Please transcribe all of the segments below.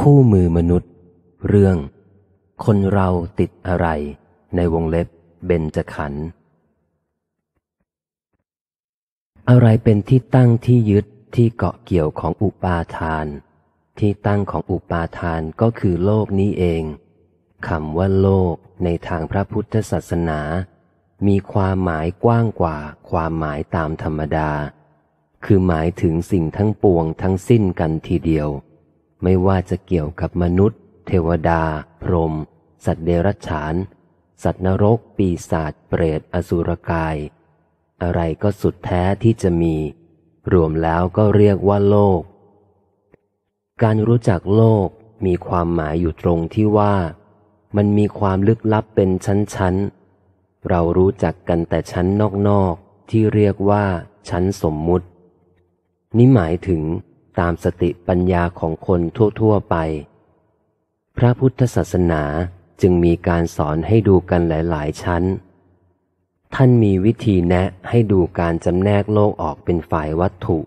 คู่มือมนุษย์ เรื่อง คนเราติดอะไรในวงเล็บเบญจขันอะไรเป็นที่ตั้งที่ยึดที่เกาะเกี่ยวของอุปาทาน ที่ตั้งของอุปาทานก็คือโลกนี้เองคำว่าโลกในทางพระพุทธศาสนา มีความหมายกว้างกว่าความหมายตามธรรมดา คือหมายถึงสิ่งทั้งปวงทั้งสิ้นกันทีเดียวไม่ว่าจะเกี่ยวกับมนุษย์ เทวดาพรหมสัตว์เดรัจฉาน สัตว์นรกปีศาจเปรตอสุรกาย อะไรก็สุดแท้ที่จะมี รวมแล้วก็เรียกว่าโลก การรู้จักโลกมีความหมายอยู่ตรงที่ว่า มันมีความลึกลับเป็นชั้น ๆ เรารู้จักกันแต่ชั้นนอก ๆ ที่เรียกว่าชั้นสมมุติ นี่หมายถึงตามสติปัญญาของคนทั่ว ๆ ไป พระพุทธศาสนาจึงมีการสอนให้ดูกันหลาย ๆ ชั้น ท่านมีวิธีแนะให้ดูการ จำแนกโลกออกเป็นฝ่ายวัตถุ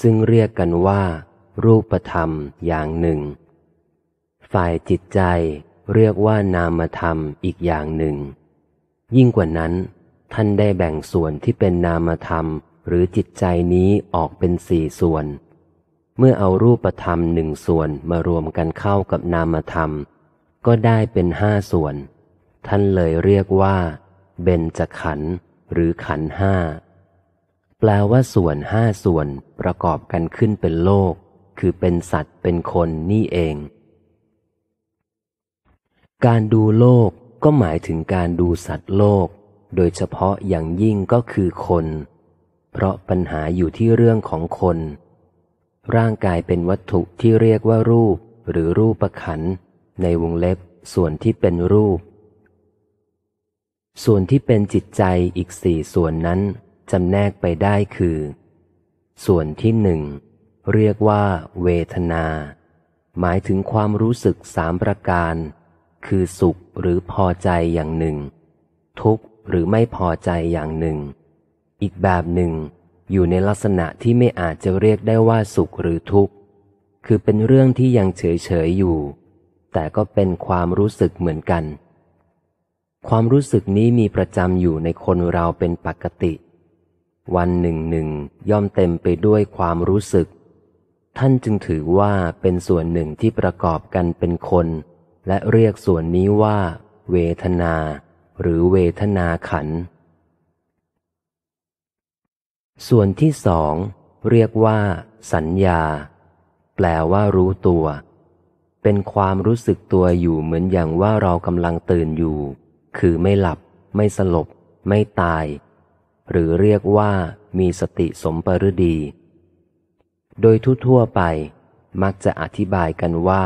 ซึ่งเรียกกันว่ารูปธรรมอย่างหนึ่ง ฝ่ายจิตใจเรียกว่านามธรรมอีกอย่างหนึ่ง ยิ่งกว่านั้น ท่านได้แบ่งส่วนที่เป็นนามธรรมหรือจิตใจนี้ออกเป็นสี่ส่วนเมื่อเอารูปธรรมหนึ่งส่วนมารวมกันเข้ากับนามธรรม ก็ได้เป็นห้าส่วน ท่านเลยเรียกว่าเบนจขันหรือขันห้าแปลว่าส่วนห้าส่วนประกอบกันขึ้นเป็นโลก คือเป็นสัตว์เป็นคนนี่เอง การดูโลกก็หมายถึงการดูสัตว์โลก โดยเฉพาะอย่างยิ่งก็คือคน เพราะปัญหาอยู่ที่เรื่องของคนร่างกายเป็นวัตถุที่เรียกว่ารูปหรือรูปประขันในวงเล็บส่วนที่เป็นรูป ส่วนที่เป็นจิตใจอีกสี่ส่วนนั้นจำแนกไปได้คือ ส่วนที่หนึ่ง เรียกว่าเวทนา หมายถึงความรู้สึกสามประการ คือสุขหรือพอใจอย่างหนึ่ง ทุกข์หรือไม่พอใจอย่างหนึ่ง อีกแบบหนึ่งอยู่ในลักษณะที่ไม่อาจจะเรียกได้ว่าสุขหรือทุกข์ คือเป็นเรื่องที่ยังเฉยๆอยู่ แต่ก็เป็นความรู้สึกเหมือนกัน ความรู้สึกนี้มีประจำอยู่ในคนเราเป็นปกติ วันหนึ่งหนึ่งย่อมเต็มไปด้วยความรู้สึก ท่านจึงถือว่าเป็นส่วนหนึ่งที่ประกอบกันเป็นคน และเรียกส่วนนี้ว่าเวทนา หรือเวทนาขันธ์ส่วนที่สองเรียกว่าสัญญา แปลว่ารู้ตัว เป็นความรู้สึกตัวอยู่เหมือนอย่างว่าเรากำลังตื่นอยู่ คือไม่หลับไม่สลบไม่ตาย หรือเรียกว่ามีสติสมปรดี โดยทั่วๆไป มักจะอธิบายกันว่า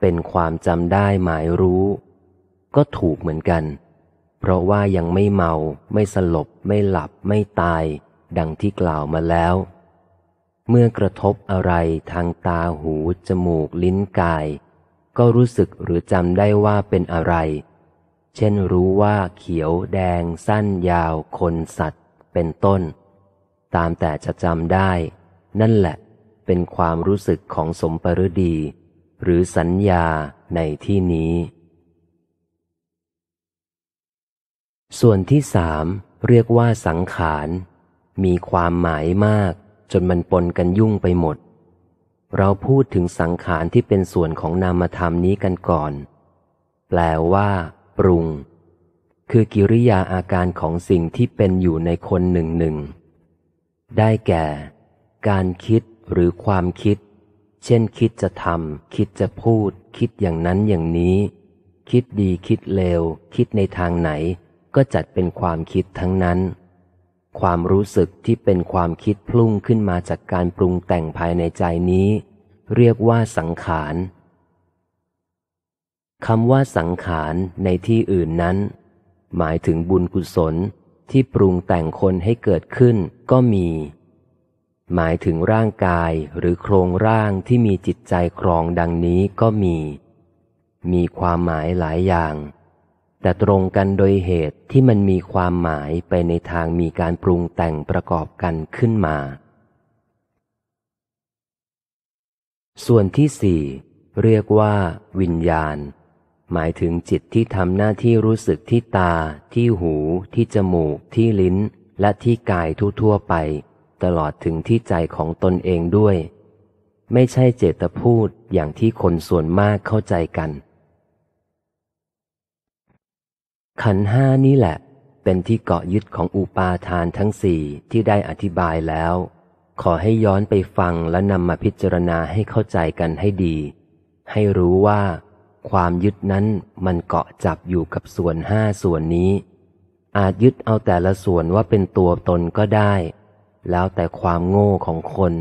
เป็นความจำได้หมายรู้ ก็ถูกเหมือนกัน เพราะว่ายังไม่เมา ไม่สลบ ไม่หลับ ไม่ตายดังที่กล่าวมาแล้ว เมื่อกระทบอะไรทางตาหู จมูก ลิ้นกาย ก็รู้สึกหรือจำได้ว่าเป็นอะไร เช่นรู้ว่าเขียว แดง สั้น ยาว คน สัตว์ เป็นต้น ตามแต่จะจำได้ นั่นแหละเป็นความรู้สึกของสมปรดี หรือสัญญาในที่นี้ ส่วนที่สาม เรียกว่าสังขารมีความหมายมาก จนมันปนกันยุ่งไปหมด เราพูดถึงสังขารที่เป็นส่วนของนามธรรมนี้กันก่อน แปลว่า ปรุงคือกิริยาอาการของสิ่งที่เป็นอยู่ในคนหนึ่งหนึ่ง ได้แก่ การคิดหรือความคิด เช่นคิดจะทำคิดจะพูดคิดอย่างนั้นอย่างนี้ คิดดีคิดเลว คิดในทางไหน ก็จัดเป็นความคิดทั้งนั้นความรู้สึกที่เป็นความคิดพลุ่งขึ้นมาจากการปรุงแต่งภายในใจนี้ เรียกว่าสังขาร คำว่าสังขารในที่อื่นนั้น หมายถึงบุญกุศลที่ปรุงแต่งคนให้เกิดขึ้น ก็มี หมายถึงร่างกายหรือโครงร่างที่มีจิตใจครองดังนี้ก็มี มีความหมายหลายอย่างแต่ตรงกันโดยเหตุที่มันมีความหมายไปในทางมีการปรุงแต่งประกอบกันขึ้นมา ส่วนที่สี่เรียกว่า วิญญาณ หมายถึงจิตที่ทำหน้าที่รู้สึกที่ตา ที่หู ที่จมูก ที่ลิ้น และที่กายทั่ว ๆไป ตลอดถึงที่ใจของตนเองด้วย ไม่ใช่เจตพูดอย่างที่คนส่วนมากเข้าใจกันขันห้านี่แหละ เป็นที่เกาะยึดของอุปาทานทั้งสี่ที่ได้อธิบายแล้ว ขอให้ย้อนไปฟังและนำมาพิจารณาให้เข้าใจกันให้ดี ให้รู้ว่าความยึดนั้นมันเกาะจับอยู่กับส่วนห้าส่วนนี้ อาจยึดเอาแต่ละส่วนว่าเป็นตัวตนก็ได้ แล้วแต่ความโง่ของคน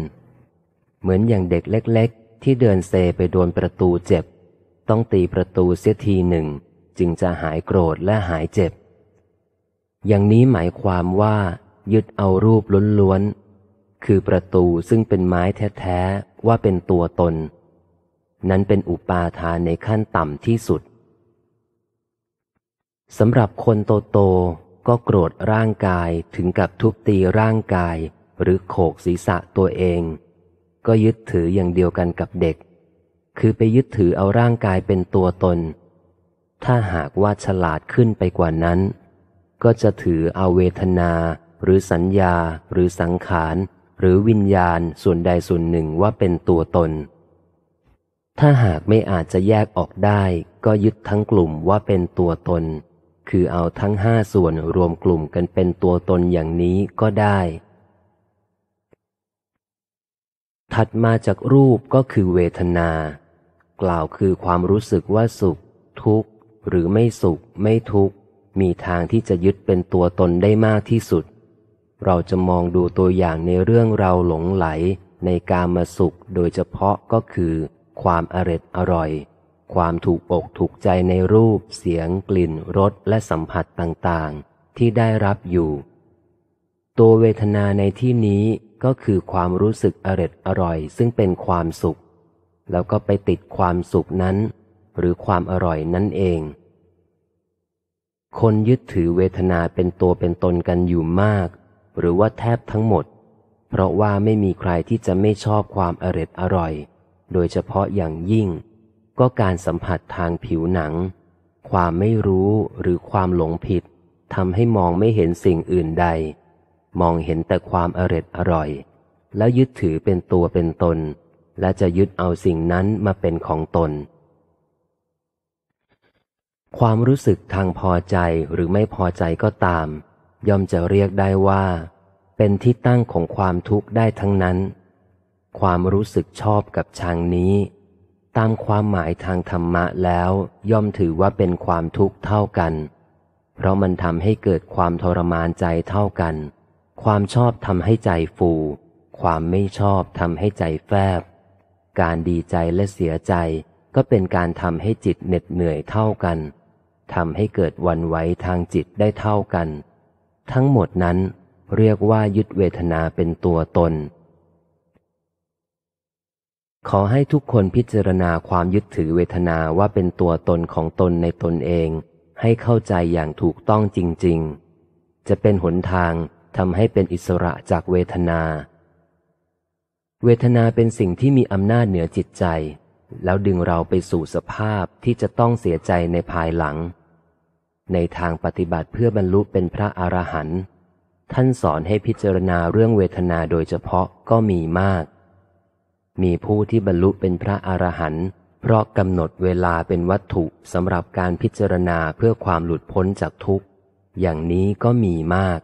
เหมือนอย่างเด็กเล็ก ๆ ที่เดินเซไปโดนประตูเจ็บ ต้องตีประตูเสียทีหนึ่งจึงจะหายโกรธและหายเจ็บ อย่างนี้หมายความว่ายึดเอารูปล้วนๆคือประตูซึ่งเป็นไม้แท้ๆ ว่าเป็นตัวตน นั้นเป็นอุปาทานในขั้นต่ำที่สุดสำหรับคนโตโตก็โกรธร่างกายถึงกับทุบตีร่างกายหรือโขกศีรษะตัวเอง ก็ยึดถืออย่างเดียวกันกับเด็ก คือไปยึดถือเอาร่างกายเป็นตัวตนถ้าหากว่าฉลาดขึ้นไปกว่านั้น ก็จะถือเอาเวทนา หรือสัญญาหรือสังขาร หรือวิญญาณส่วนใดส่วนหนึ่งว่าเป็นตัวตน ถ้าหากไม่อาจจะแยกออกได้ก็ยึดทั้งกลุ่มว่าเป็นตัวตน คือเอาทั้งห้าส่วนรวมกลุ่มกันเป็นตัวตนอย่างนี้ก็ได้ ถัดมาจากรูปก็คือเวทนา กล่าวคือความรู้สึกว่าสุข ทุกข์หรือไม่สุขไม่ทุกข์ มีทางที่จะยึดเป็นตัวตนได้มากที่สุด เราจะมองดูตัวอย่างในเรื่องเราหลงไหลในการมาสุขโดยเฉพาะก็คือ ความอร็ดอร่อย ความถูกอกถูกใจในรูป เสียง กลิ่น รสและสัมผัสต่างๆ ที่ได้รับอยู่ ตัวเวทนาในที่นี้ก็คือความรู้สึกอร็ดอร่อย ซึ่งเป็นความสุข แล้วก็ไปติดความสุขนั้น หรือความอร่อยนั่นเองคนยึดถือเวทนาเป็นตัวเป็นตนกันอยู่มาก หรือว่าแทบทั้งหมด เพราะว่าไม่มีใครที่จะไม่ชอบความอร็ดอร่อย โดยเฉพาะอย่างยิ่ง ก็การสัมผัสทางผิวหนัง ความไม่รู้หรือความหลงผิดทำให้มองไม่เห็นสิ่งอื่นใด มองเห็นแต่ความอร็ดอร่อย แล้วยึดถือเป็นตัวเป็นตน และจะยึดเอาสิ่งนั้นมาเป็นของตนความรู้สึกทางพอใจหรือไม่พอใจก็ตาม ย่อมจะเรียกได้ว่า เป็นที่ตั้งของความทุกข์ได้ทั้งนั้น ความรู้สึกชอบกับชังนี้ตามความหมายทางธรรมะแล้ว ย่อมถือว่าเป็นความทุกข์เท่ากัน เพราะมันทำให้เกิดความทรมานใจเท่ากัน ความชอบทำให้ใจฟู ความไม่ชอบทำให้ใจแฟบ การดีใจและเสียใจก็เป็นการทำให้จิตเหน็ดเหนื่อยเท่ากันทำให้เกิดวันไหวทางจิตได้เท่ากัน ทั้งหมดนั้นเรียกว่ายึดเวทนาเป็นตัวตน ขอให้ทุกคนพิจารณาความยึดถือเวทนาว่าเป็นตัวตนของตนในตนเองให้เข้าใจอย่างถูกต้องจริงๆ จะเป็นหนทางทำให้เป็นอิสระจากเวทนา เวทนาเป็นสิ่งที่มีอำนาจเหนือจิตใจ แล้วดึงเราไปสู่สภาพที่จะต้องเสียใจในภายหลังในทางปฏิบัติเพื่อบรรลุเป็นพระอรหันต์ท่านสอนให้พิจารณาเรื่องเวทนาโดยเฉพาะก็มีมาก มีผู้ที่บรรลุเป็นพระอรหันต์เพราะกำหนดเวลาเป็นวัตถุสำหรับการพิจารณาเพื่อความหลุดพ้นจากทุกข์ อย่างนี้ก็มีมาก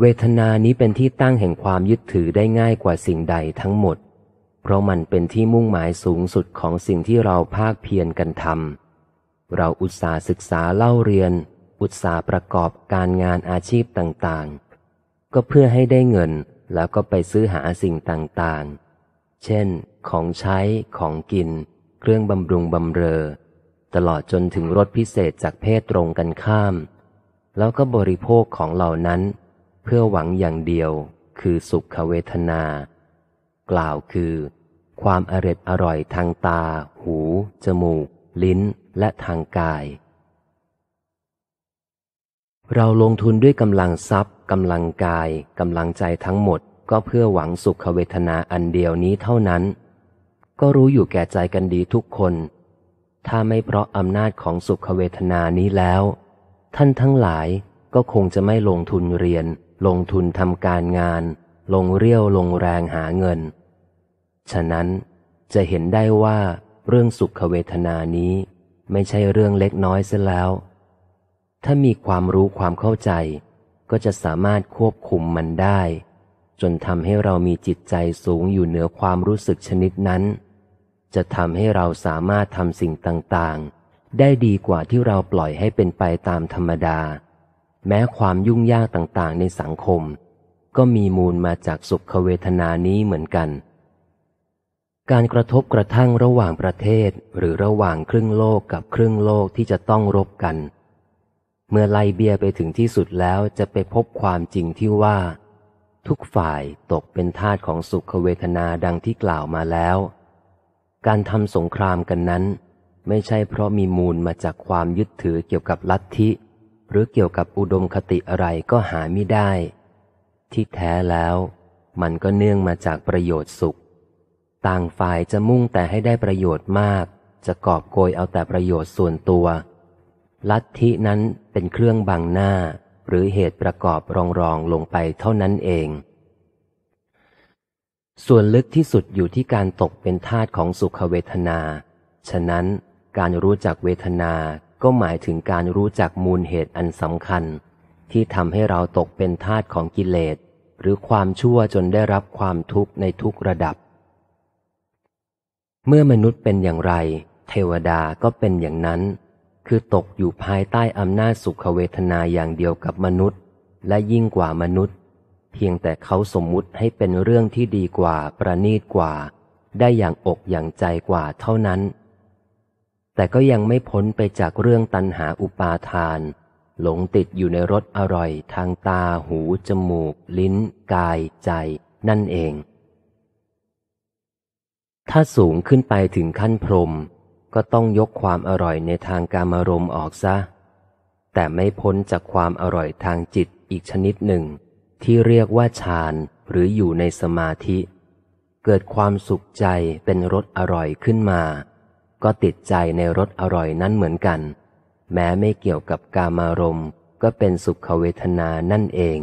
เวทนานี้เป็นที่ตั้งแห่งความยึดถือได้ง่ายกว่าสิ่งใดทั้งหมด เพราะมันเป็นที่มุ่งหมายสูงสุดของสิ่งที่เราภาคเพียรกันทำเราอุตสาห์ศึกษาเล่าเรียน อุตสาห์ประกอบการงานอาชีพต่างๆ ก็เพื่อให้ได้เงินแล้วก็ไปซื้อหาสิ่งต่างๆ เช่น ของใช้ของกินเครื่องบำรุงบำเรอ ตลอดจนถึงรถพิเศษจากเพศตรงกันข้าม แล้วก็บริโภคของเหล่านั้น เพื่อหวังอย่างเดียวคือสุขเวทนา กล่าวคือ ความอร็จอร่อยทางตา หูจมูก ลิ้นและทางกาย เราลงทุนด้วยกำลังทรัพย์กำลังกายกำลังใจทั้งหมด ก็เพื่อหวังสุขเวทนาอันเดียวนี้เท่านั้น ก็รู้อยู่แก่ใจกันดีทุกคน ถ้าไม่เพราะอำนาจของสุขเวทนานี้แล้ว ท่านทั้งหลายก็คงจะไม่ลงทุนเรียนลงทุนทำการงาน ลงเรี่ยวลงแรงหาเงิน ฉะนั้นจะเห็นได้ว่าเรื่องสุขเวทนานี้ไม่ใช่เรื่องเล็กน้อยเสียแล้ว ถ้ามีความรู้ความเข้าใจ ก็จะสามารถควบคุมมันได้ จนทำให้เรามีจิตใจสูงอยู่เหนือความรู้สึกชนิดนั้น จะทำให้เราสามารถทำสิ่งต่าง ๆ ได้ดีกว่าที่เราปล่อยให้เป็นไปตามธรรมดา แม้ความยุ่งยากต่าง ๆ ในสังคม ก็มีมูลมาจากสุขเวทนานี้เหมือนกันการกระทบกระทั่งระหว่างประเทศหรือระหว่างครึ่งโลกกับครึ่งโลกที่จะต้องรบกัน เมื่อไล่เบียไปถึงที่สุดแล้วจะไปพบความจริงที่ว่า ทุกฝ่ายตกเป็นทาสของสุขเวทนาดังที่กล่าวมาแล้ว การทำสงครามกันนั้น ไม่ใช่เพราะมีมูลมาจากความยึดถือเกี่ยวกับลัทธิ หรือเกี่ยวกับอุดมคติอะไรก็หาไม่ได้ ที่แท้แล้ว มันก็เนื่องมาจากประโยชน์สุข่างฝ่ายจะมุ่งแต่ให้ได้ประโยชน์มาก จะกอบโกยเอาแต่ประโยชน์ส่วนตัว ลัทธินั้นเป็นเครื่องบังหน้าหรือเหตุประกอบรองรองลงไปเท่านั้นเอง ส่วนลึกที่สุดอยู่ที่การตกเป็นทาตของสุขเวทนา ฉะนั้นการรู้จักเวทนาก็หมายถึงการรู้จักมูลเหตุอันสำคัญ ที่ทำให้เราตกเป็นทาตของกิเลสหรือความชั่วจนได้รับความทุกข์ในทุกระดับเมื่อมนุษย์เป็นอย่างไร เทวดาก็เป็นอย่างนั้น คือตกอยู่ภายใต้อำนาจสุขเวทนาอย่างเดียวกับมนุษย์ และยิ่งกว่ามนุษย์ เพียงแต่เขาสมมุติให้เป็นเรื่องที่ดีกว่าประนีตกว่า ได้อย่างอกอย่างใจกว่าเท่านั้น แต่ก็ยังไม่พ้นไปจากเรื่องตันหาอุปาทาน หลงติดอยู่ในรสอร่อยทางตาหูจมูกลิ้น กายใจนั่นเองถ้าสูงขึ้นไปถึงขั้นพรม ก็ต้องยกความอร่อยในทางการมารมออกซะแต่ไม่พ้นจากความอร่อยทางจิตอีกชนิดหนึ่ง ที่เรียกว่าฌานหรืออยู่ในสมาธิ เกิดความสุขใจเป็นรสอร่อยขึ้นมา ก็ติดใจในรสอร่อยนั้นเหมือนกัน แม้ไม่เกี่ยวกับกามารมณ์ก็เป็นสุขเวทนานั่นเอง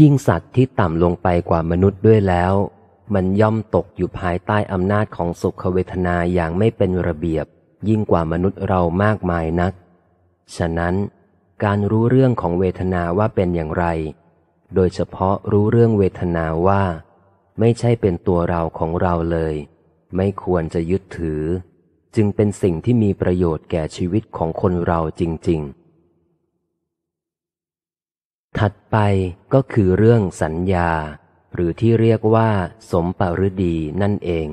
ยิ่งสัตว์ที่ต่ำลงไปกว่ามนุษย์ด้วยแล้วมันย่อมตกอยู่ภายใต้อำนาจของสุขเวทนาอย่างไม่เป็นระเบียบ ยิ่งกว่ามนุษย์เรามากมายนัก ฉะนั้น การรู้เรื่องของเวทนาว่าเป็นอย่างไร โดยเฉพาะรู้เรื่องเวทนาว่า ไม่ใช่เป็นตัวเราของเราเลย ไม่ควรจะยึดถือ จึงเป็นสิ่งที่มีประโยชน์แก่ชีวิตของคนเราจริง ๆ ถัดไปก็คือเรื่องสัญญาหรือที่เรียกว่าสมปรดีนั่นเอง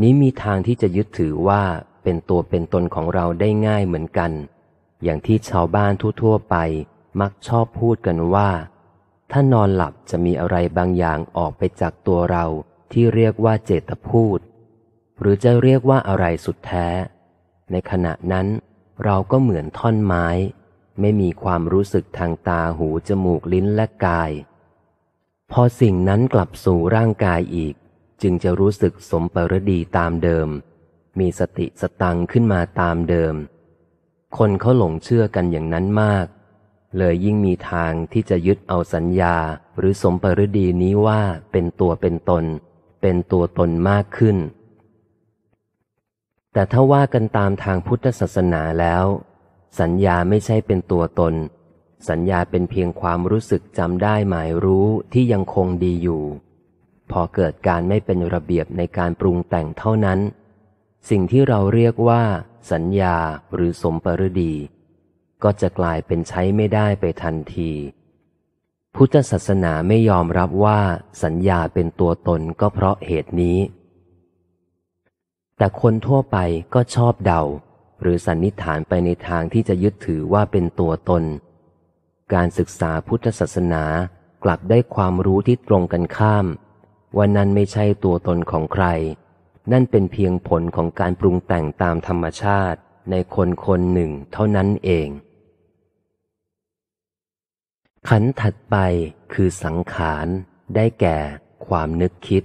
นี้มีทางที่จะยึดถือว่าเป็นตัวเป็นตนของเราได้ง่ายเหมือนกัน อย่างที่ชาวบ้านทั่วๆไปมักชอบพูดกันว่า ถ้านอนหลับจะมีอะไรบางอย่างออกไปจากตัวเราที่เรียกว่าเจตพูด หรือจะเรียกว่าอะไรสุดแท้ ในขณะนั้น เราก็เหมือนท่อนไม้ ไม่มีความรู้สึกทางตาหูจมูกลิ้นและกายพอสิ่งนั้นกลับสู่ร่างกายอีก จึงจะรู้สึกสมปรดีตามเดิม มีสติสตังขึ้นมาตามเดิม คนเขาหลงเชื่อกันอย่างนั้นมาก เลยยิ่งมีทางที่จะยึดเอาสัญญาหรือสมปรดีนี้ว่าเป็นตัวเป็นตน เป็นตัวตนมากขึ้น แต่ถ้าว่ากันตามทางพุทธศาสนาแล้ว สัญญาไม่ใช่เป็นตัวตนสัญญาเป็นเพียงความรู้สึกจำได้หมายรู้ที่ยังคงดีอยู่ พอเกิดการไม่เป็นระเบียบในการปรุงแต่งเท่านั้น สิ่งที่เราเรียกว่า สัญญาหรือสมปรดีก็จะกลายเป็นใช้ไม่ได้ไปทันที พุทธศาสนาไม่ยอมรับว่าสัญญาเป็นตัวตนก็เพราะเหตุนี้ แต่คนทั่วไปก็ชอบเดาหรือสันนิษฐานไปในทางที่จะยึดถือว่าเป็นตัวตนการศึกษาพุทธศาสนา กลับได้ความรู้ที่ตรงกันข้ามว่านั้นไม่ใช่ตัวตนของใคร นั่นเป็นเพียงผลของการปรุงแต่งตามธรรมชาติในคนคนหนึ่ง เท่านั้นเอง ขันถัดไปคือสังขาร ได้แก่ ความนึกคิด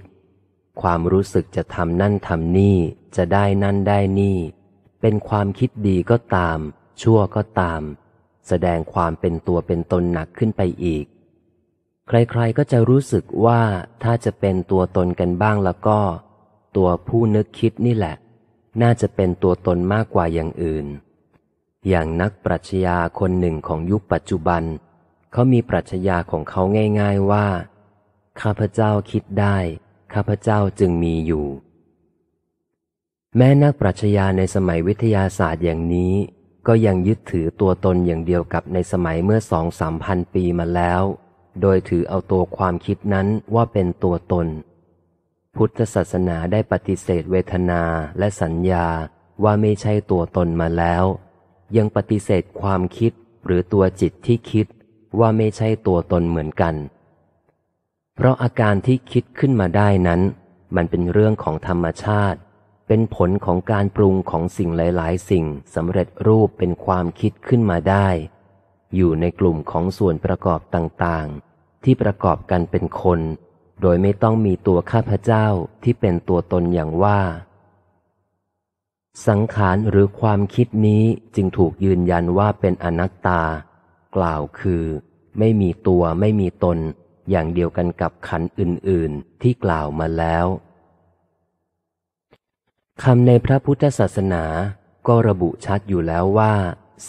ความรู้สึกจะทำนั่นทำนี่จะได้นั่นได้นี่ เป็นความคิดดีก็ตาม ชั่วก็ตามแสดงความเป็นตัวเป็นตนหนักขึ้นไปอีก ใครๆก็จะรู้สึกว่าถ้าจะเป็นตัวตนกันบ้างแล้วก็ ตัวผู้นึกคิดนี่แหละ น่าจะเป็นตัวตนมากกว่าอย่างอื่น อย่างนักปรัชญาคนหนึ่งของยุคปัจจุบัน เขามีปรัชญาของเขาง่าย ๆ ว่า ข้าพเจ้าคิดได้ ข้าพเจ้าจึงมีอยู่ แม้นักปรัชญาในสมัยวิทยาศาสตร์อย่างนี้ก็ยังยึดถือตัวตนอย่างเดียวกับในสมัยเมื่อสองสามพันปีมาแล้ว โดยถือเอาตัวความคิดนั้นว่าเป็นตัวตน พุทธศาสนาได้ปฏิเสธเวทนาและสัญญาว่าไม่ใช่ตัวตนมาแล้ว ยังปฏิเสธความคิดหรือตัวจิตที่คิดว่าไม่ใช่ตัวตนเหมือนกัน เพราะอาการที่คิดขึ้นมาได้นั้น มันเป็นเรื่องของธรรมชาติเป็นผลของการปรุงของสิ่งหลาย ๆ สิ่ง สำเร็จรูปเป็นความคิดขึ้นมาได้ อยู่ในกลุ่มของส่วนประกอบต่างๆ ที่ประกอบกันเป็นคน โดยไม่ต้องมีตัวข้าพเจ้าที่เป็นตัวตนอย่างว่า สังขารหรือความคิดนี้จึงถูกยืนยันว่าเป็นอนัตตา กล่าวคือ ไม่มีตัวไม่มีตนอย่างเดียวกันกับขันอื่นๆ ที่กล่าวมาแล้วคำในพระพุทธศาสนาก็ระบุชัดอยู่แล้วว่า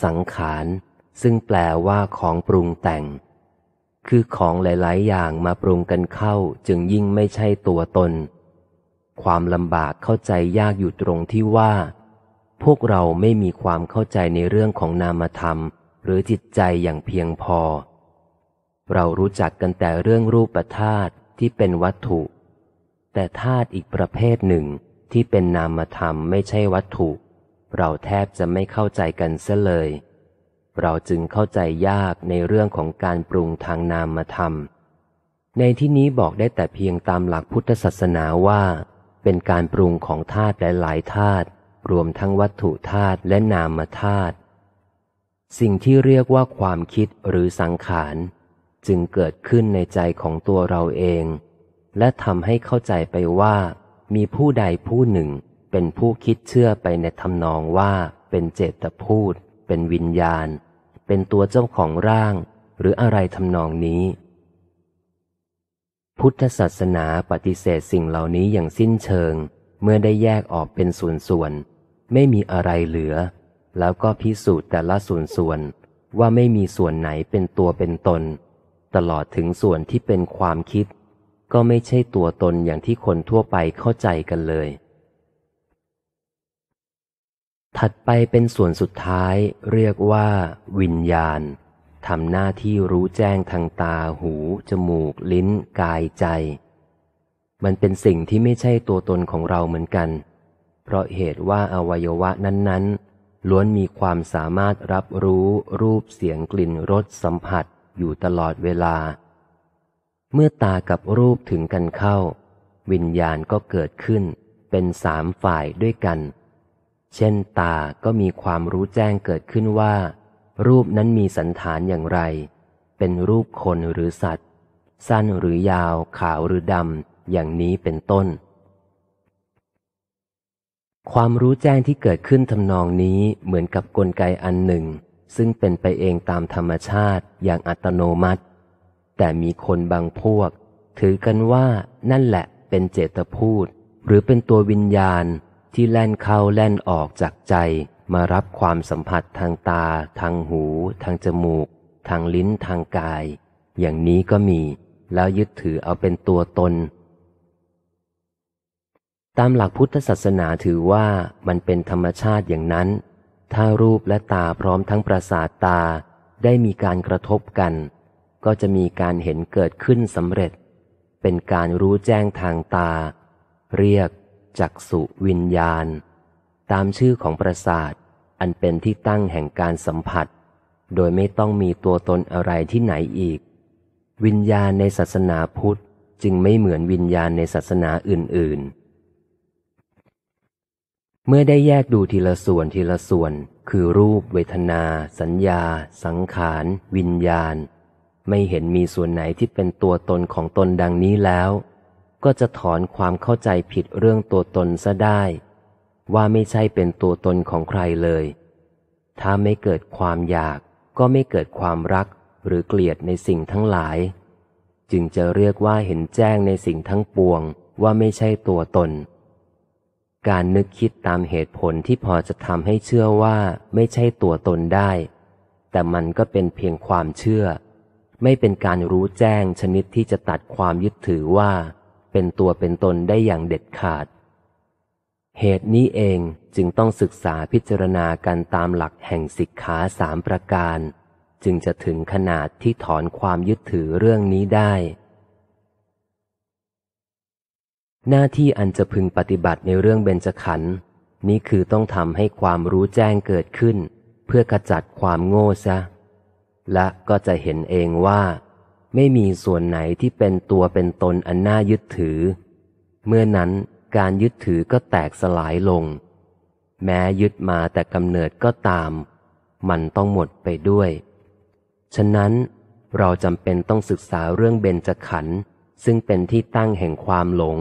สังขารซึ่งแปลว่าของปรุงแต่ง คือของหลายๆ อย่างมาปรุงกันเข้าจึงยิ่งไม่ใช่ตัวตน ความลำบากเข้าใจยากอยู่ตรงที่ว่า พวกเราไม่มีความเข้าใจในเรื่องของนามธรรม หรือจิตใจอย่างเพียงพอ เรารู้จักกันแต่เรื่องรูปธาตุที่เป็นวัตถุ แต่ธาตุอีกประเภทหนึ่งที่เป็นนามธรรมไม่ใช่วัตถุ เราแทบจะไม่เข้าใจกันเสเลย เราจึงเข้าใจยากในเรื่องของการปรุงทางนามธรรม ในที่นี้บอกได้แต่เพียงตามหลักพุทธศาสนาว่า เป็นการปรุงของธาตุหลายธาตุรวมทั้งวัตถุธาตุและนามธาตุสิ่งที่เรียกว่าความคิดหรือสังขารจึงเกิดขึ้นในใจของตัวเราเอง และทำให้เข้าใจไปว่ามีผู้ใดผู้หนึ่งเป็นผู้คิดเชื่อไปในทำนองว่าเป็นเจตพูดเป็นวิญญาณ เป็นตัวเจ้าของร่าง หรืออะไรทำนองนี้ พุทธศาสนาปฏิเสธสิ่งเหล่านี้อย่างสิ้นเชิง เมื่อได้แยกออกเป็นส่วนๆไม่มีอะไรเหลือ แล้วก็พิสูจน์แต่ละส่วนๆว่าไม่มีส่วนไหนเป็นตัวเป็นตน ตลอดถึงส่วนที่เป็นความคิดก็ไม่ใช่ตัวตนอย่างที่คนทั่วไปเข้าใจกันเลย ถัดไปเป็นส่วนสุดท้ายเรียกว่า วิญญาณทำหน้าที่รู้แจ้งทางตาหู จมูก ลิ้น กายใจ มันเป็นสิ่งที่ไม่ใช่ตัวตนของเราเหมือนกัน เพราะเหตุว่าอวัยวะนั้นๆ ล้วนมีความสามารถรับรู้ รูปเสียงกลิ่นรสสัมผัส อยู่ตลอดเวลาเมื่อตากับรูปถึงกันเข้า วิญญาณก็เกิดขึ้นเป็นสามฝ่ายด้วยกัน เช่น ตาก็มีความรู้แจ้งเกิดขึ้นว่ารูปนั้นมีสันฐานอย่างไร เป็นรูปคนหรือสัตว์ สั้นหรือยาว ขาวหรือดำ อย่างนี้เป็นต้น ความรู้แจ้งที่เกิดขึ้นทำนองนี้เหมือนกับกลไกอันหนึ่ง ซึ่งเป็นไปเองตามธรรมชาติอย่างอัตโนมัติแต่มีคนบางพวก ถือกันว่านั่นแหละเป็นเจตพูด หรือเป็นตัววิญญาณที่แล่นเข้าแล่นออกจากใจ มารับความสัมผัสทางตา ทางหู ทางจมูก ทางลิ้นทางกาย อย่างนี้ก็มีแล้วยึดถือเอาเป็นตัวตน ตามหลักพุทธศาสนาถือว่ามันเป็นธรรมชาติอย่างนั้น ถ้ารูปและตาพร้อมทั้งประสาทตาได้มีการกระทบกันก็จะมีการเห็นเกิดขึ้นสำเร็จ เป็นการรู้แจ้งทางตา เรียก จักสุวิญญาณ ตามชื่อของประสาท อันเป็นที่ตั้งแห่งการสัมผัส โดยไม่ต้องมีตัวตนอะไรที่ไหนอีก วิญญาณในศาสนาพุทธจึงไม่เหมือนวิญญาณในศาสนาอื่นๆ เมื่อได้แยกดูทีละส่วนทีละส่วนคือรูป เวทนา สัญญา สังขารวิญญาณไม่เห็นมีส่วนไหนที่เป็นตัวตนของตนดังนี้แล้ว ก็จะถอนความเข้าใจผิดเรื่องตัวตนซะได้ ว่าไม่ใช่เป็นตัวตนของใครเลย ถ้าไม่เกิดความอยาก ก็ไม่เกิดความรักหรือเกลียดในสิ่งทั้งหลาย จึงจะเรียกว่าเห็นแจ้งในสิ่งทั้งปวงว่าไม่ใช่ตัวตน การนึกคิดตามเหตุผลที่พอจะทำให้เชื่อว่าไม่ใช่ตัวตนได้ แต่มันก็เป็นเพียงความเชื่อไม่เป็นการรู้แจ้งชนิดที่จะตัดความยึดถือว่า เป็นตัวเป็นตนได้อย่างเด็ดขาด เหตุนี้เองจึงต้องศึกษาพิจารณากันตามหลักแห่งสิกขาสามประการ จึงจะถึงขนาดที่ถอนความยึดถือเรื่องนี้ได้ หน้าที่อันจะพึงปฏิบัติในเรื่องเบญจขันธ์นี้คือต้องทำให้ความรู้แจ้งเกิดขึ้น เพื่อกระจัดความโง่ซะและก็จะเห็นเองว่า ไม่มีส่วนไหนที่เป็นตัวเป็นตนอันน่ายึดถือ เมื่อนั้นการยึดถือก็แตกสลายลง แม้ยึดมาแต่กำเนิดก็ตาม มันต้องหมดไปด้วย ฉะนั้นเราจำเป็นต้องศึกษาเรื่องเบญจขันธ์ซึ่งเป็นที่ตั้งแห่งความหลง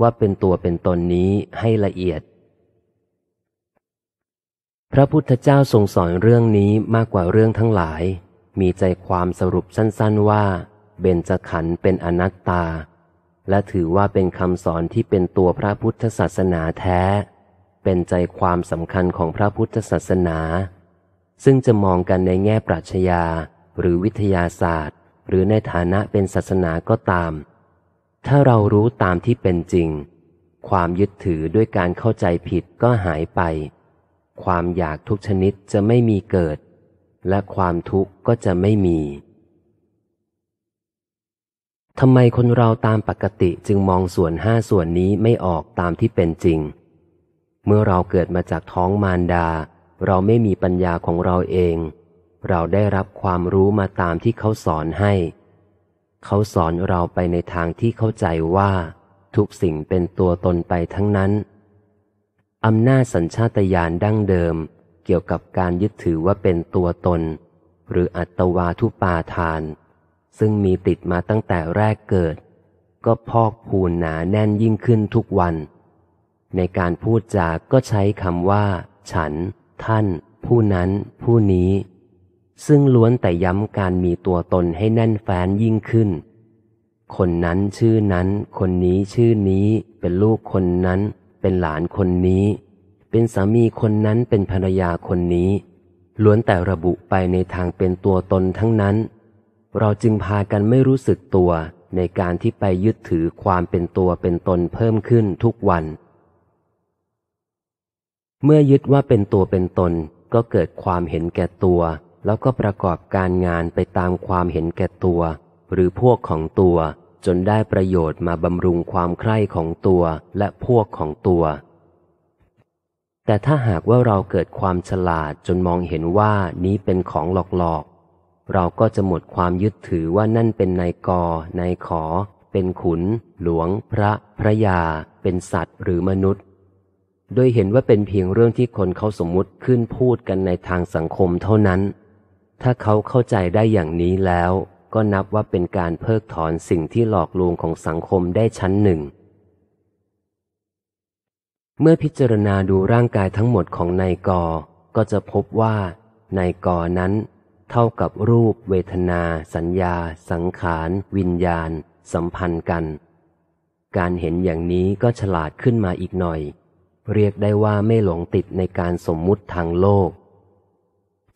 ว่าเป็นตัวเป็นตนนี้ให้ละเอียด พระพุทธเจ้าทรงสอนเรื่องนี้มากกว่าเรื่องทั้งหลายมีใจความสรุปสั้นๆว่าเบญจขันธ์เป็นอนัตตา และถือว่าเป็นคำสอนที่เป็นตัวพระพุทธศาสนาแท้ เป็นใจความสำคัญของพระพุทธศาสนา ซึ่งจะมองกันในแง่ปรัชญา หรือวิทยาศาสตร์ หรือในฐานะเป็นศาสนาก็ตาม ถ้าเรารู้ตามที่เป็นจริง ความยึดถือด้วยการเข้าใจผิดก็หายไป ความอยากทุกชนิดจะไม่มีเกิดและความทุกข์ก็จะไม่มี ทำไมคนเราตามปกติจึงมองส่วนห้าส่วนนี้ไม่ออกตามที่เป็นจริง เมื่อเราเกิดมาจากท้องมารดา เราไม่มีปัญญาของเราเอง เราได้รับความรู้มาตามที่เขาสอนให้ เขาสอนเราไปในทางที่เข้าใจว่า ทุกสิ่งเป็นตัวตนไปทั้งนั้น อำนาจสัญชาตญาณดั้งเดิมเกี่ยวกับการยึดถือว่าเป็นตัวตน หรืออัตวาทุปาทาน ซึ่งมีติดมาตั้งแต่แรกเกิด ก็พอกพูนหนาแน่นยิ่งขึ้นทุกวัน ในการพูดจาก็ใช้คำว่า ฉัน ท่าน ผู้นั้น ผู้นี้ ซึ่งล้วนแต่ย้ำการมีตัวตนให้แน่นแฟ้นยิ่งขึ้น คนนั้นชื่อนั้น คนนี้ชื่อนี้เป็นลูกคนนั้นเป็นหลานคนนี้เป็นสามีคนนั้นเป็นภรรยาคนนี้ ล้วนแต่ระบุไปในทางเป็นตัวตนทั้งนั้น เราจึงพากันไม่รู้สึกตัว ในการที่ไปยึดถือความเป็นตัวเป็นตนเพิ่มขึ้นทุกวัน เมื่อยึดว่าเป็นตัวเป็นตน ก็เกิดความเห็นแก่ตัว แล้วก็ประกอบการงานไปตามความเห็นแก่ตัว หรือพวกของตัวจนได้ประโยชน์มาบำรุงความใคร่ของตัวและพวกของตัวแต่ถ้าหากว่าเราเกิดความฉลาดจนมองเห็นว่านี้เป็นของหลอกๆ เราก็จะหมดความยึดถือว่านั่นเป็นนายกนายขอ เป็นขุน หลวง พระพระยา เป็นสัตว์หรือมนุษย์ โดยเห็นว่าเป็นเพียงเรื่องที่คนเขาสมมุติขึ้นพูดกันในทางสังคมเท่านั้น ถ้าเขาเข้าใจได้อย่างนี้แล้ว ก็นับว่าเป็นการเพิกถอนสิ่งที่หลอกลวงของสังคมได้ชั้นหนึ่งเมื่อพิจารณาดูร่างกายทั้งหมดของนายกอก็จะพบว่านายกอนั้น เท่ากับรูปเวทนา สัญญา สังขารวิญญาณ สัมพันธ์กัน การเห็นอย่างนี้ก็ฉลาดขึ้นมาอีกหน่อย เรียกได้ว่าไม่หลงติดในการสมมุติทางโลก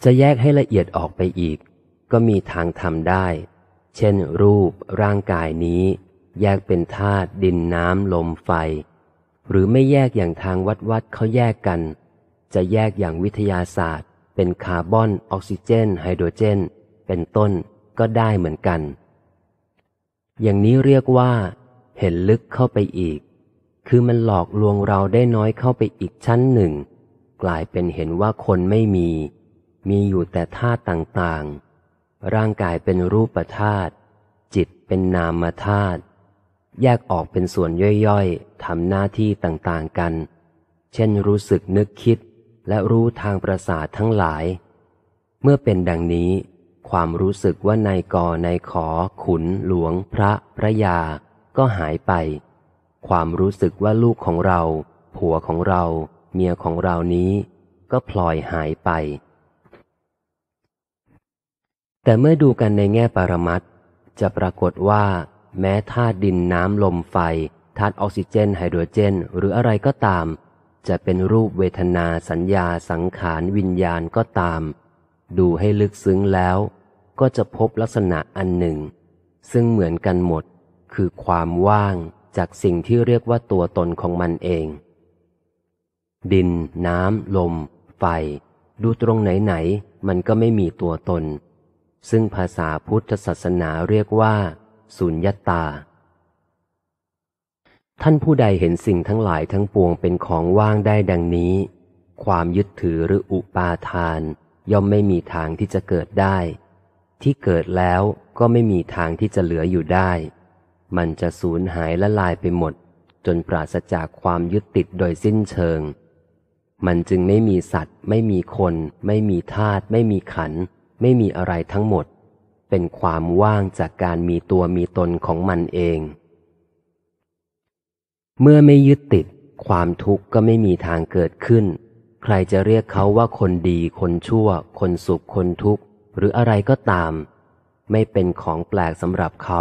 จะแยกให้ละเอียดออกไปอีก ก็มีทางทำได้ เช่นรูปร่างกายนี้ แยกเป็นธาตุดินน้ำลมไฟหรือไม่แยกอย่างทางวัดวัดเขาแยกกัน จะแยกอย่างวิทยาศาสตร์ เป็นคาร์บอนออกซิเจนไฮโดรเจน เป็นต้นก็ได้เหมือนกัน อย่างนี้เรียกว่า เห็นลึกเข้าไปอีก คือมันหลอกลวงเราได้น้อยเข้าไปอีกชั้นหนึ่ง กลายเป็นเห็นว่าคนไม่มี มีอยู่แต่ธาตุต่างๆ ร่างกายเป็นรูปธาตุจิตเป็นนามธาตุแยกออกเป็นส่วนย่อยๆ ทำหน้าที่ต่างๆกัน เช่น รู้สึกนึกคิดและรู้ทางประสาททั้งหลาย เมื่อเป็นดังนี้ ความรู้สึกว่านายกนายขอ ขุน หลวง พระพระยา ก็หายไป ความรู้สึกว่าลูกของเรา ผัวของเรา เมียของเรานี้ ก็พลอยหายไป แต่เมื่อดูกันในแง่ปรมัตจะปรากฏว่าแม้ธาตุดินน้ำลมไฟธาตุออกซิเจนไฮโดรเจน หรืออะไรก็ตาม จะเป็นรูปเวทนาสัญญาสังขารวิญญาณก็ตาม ดูให้ลึกซึ้งแล้วก็จะพบลักษณะอันหนึ่ง ซึ่งเหมือนกันหมดคือความว่างจากสิ่งที่เรียกว่าตัวตนของมันเอง ดินน้ำลมไฟ ดูตรงไหนไหนมันก็ไม่มีตัวตน ซึ่งภาษาพุทธศาสนาเรียกว่าสุญญตา ท่านผู้ใดเห็นสิ่งทั้งหลายทั้งปวงเป็นของว่างได้ดังนี้ ความยึดถือหรืออุปาทาน ย่อมไม่มีทางที่จะเกิดได้ ที่เกิดแล้วก็ไม่มีทางที่จะเหลืออยู่ได้ มันจะสูญหายละลายไปหมด จนปราศจากความยึดติดโดยสิ้นเชิง มันจึงไม่มีสัตว์ ไม่มีคน ไม่มีธาตุไม่มีขัน ไม่มีอะไรทั้งหมดเป็นความว่างจากการมีตัวมีตนของมันเอง เมื่อไม่ยึดติด ความทุกข์ก็ไม่มีทางเกิดขึ้น ใครจะเรียกเขาว่าคนดีคนชั่ว คนสุขคนทุกข์ หรืออะไรก็ตาม ไม่เป็นของแปลกสำหรับเขา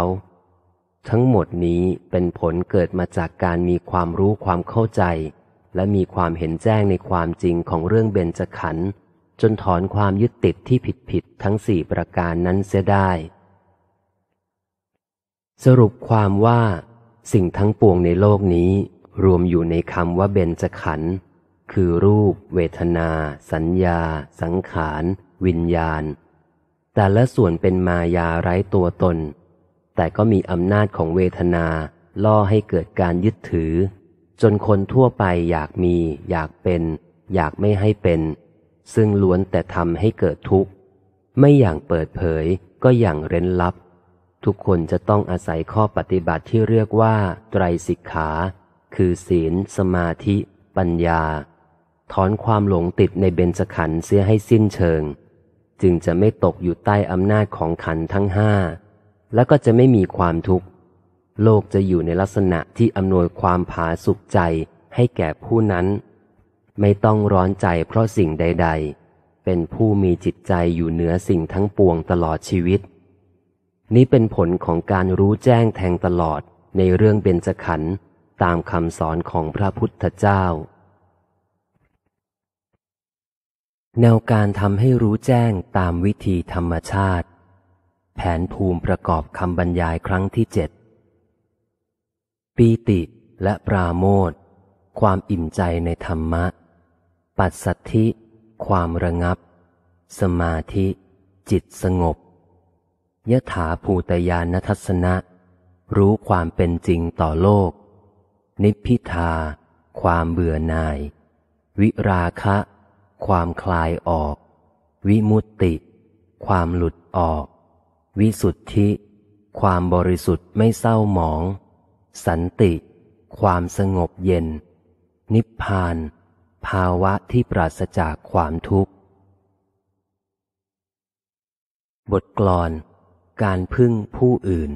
ทั้งหมดนี้เป็นผลเกิดมาจากการมีความรู้ความเข้าใจ และมีความเห็นแจ้งในความจริงของเรื่องเบญจขันธ์จนถอนความยึดติดที่ผิดๆทั้งสี่ประการนั้นเสียได้ สรุปความว่า สิ่งทั้งปวงในโลกนี้ รวมอยู่ในคำว่าเบญจขันธ์คือรูป เวทนา สัญญา สังขาร วิญญาณ แต่ละส่วนเป็นมายาไร้ตัวตน แต่ก็มีอำนาจของเวทนา ล่อให้เกิดการยึดถือ จนคนทั่วไปอยากมี อยากเป็น อยากไม่ให้เป็นซึ่งล้วนแต่ทำให้เกิดทุกข์ ไม่อย่างเปิดเผยก็อย่างเร้นลับ ทุกคนจะต้องอาศัยข้อปฏิบัติที่เรียกว่า ไตรสิกขา คือศีล สมาธิ ปัญญาถอนความหลงติดในเบญจขันธ์เสียให้สิ้นเชิง จึงจะไม่ตกอยู่ใต้อำนาจของขันธ์ทั้งห้า และก็จะไม่มีความทุกข์ โลกจะอยู่ในลักษณะที่อำนวยความผาสุขใจให้แก่ผู้นั้นไม่ต้องร้อนใจเพราะสิ่งใด ๆ เป็นผู้มีจิตใจอยู่เหนือสิ่งทั้งปวงตลอดชีวิต นี้เป็นผลของการรู้แจ้งแทงตลอดในเรื่องเบญจขันธ์ตามคำสอนของพระพุทธเจ้า แนวการทำให้รู้แจ้งตามวิธีธรรมชาติ แผนภูมิประกอบคำบรรยายครั้งที่เจ็ดปีติและปราโมทความอิ่มใจในธรรมะปัสสัทธิ ความระงับ สมาธิจิตสงบยถาภูตยานทัศนะ รู้ความเป็นจริงต่อโลก นิพพิทาความเบื่อหน่าย วิราคะ ความคลายออก วิมุตติ ความหลุดออก วิสุทธิ ความบริสุทธิ์ไม่เศร้าหมอง สันติ ความสงบเย็น นิพพานภาวะที่ปราศจากความทุกข์ บทกลอน การพึ่งผู้อื่น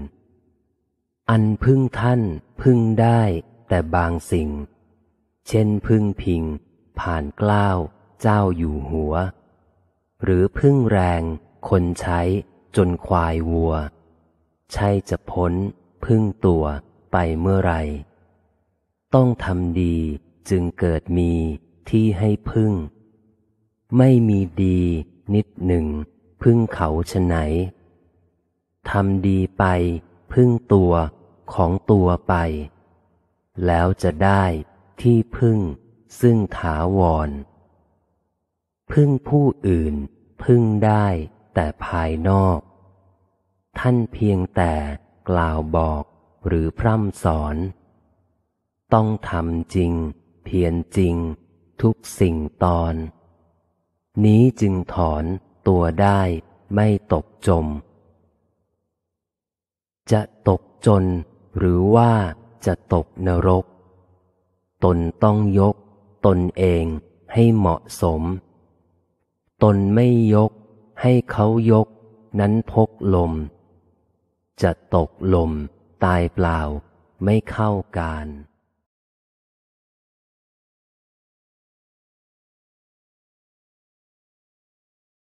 อันพึ่งท่านพึ่งได้แต่บางสิ่ง เช่นพึ่งพิงผ่านกล้าวเจ้าอยู่หัว หรือพึ่งแรงคนใช้จนควายวัว ใช่จะพ้นพึ่งตัวไปเมื่อไร ต้องทำดีจึงเกิดมีที่ให้พึ่ง ไม่มีดีนิดหนึ่ง พึ่งเขาฉไหนทำดีไปพึ่งตัวของตัวไป แล้วจะได้ที่พึ่งซึ่งถาวร พึ่งผู้อื่นพึ่งได้แต่ภายนอก ท่านเพียงแต่กล่าวบอกหรือพร่ำสอน ต้องทำจริงเพียรจริงทุกสิ่งตอน นี้จึงถอนตัวได้ไม่ตกจม จะตกจนหรือว่าจะตกนรก ตนต้องยกตนเองให้เหมาะสม ตนไม่ยกให้เขายกนั้นพกลม จะตกลมตายเปล่าไม่เข้าการ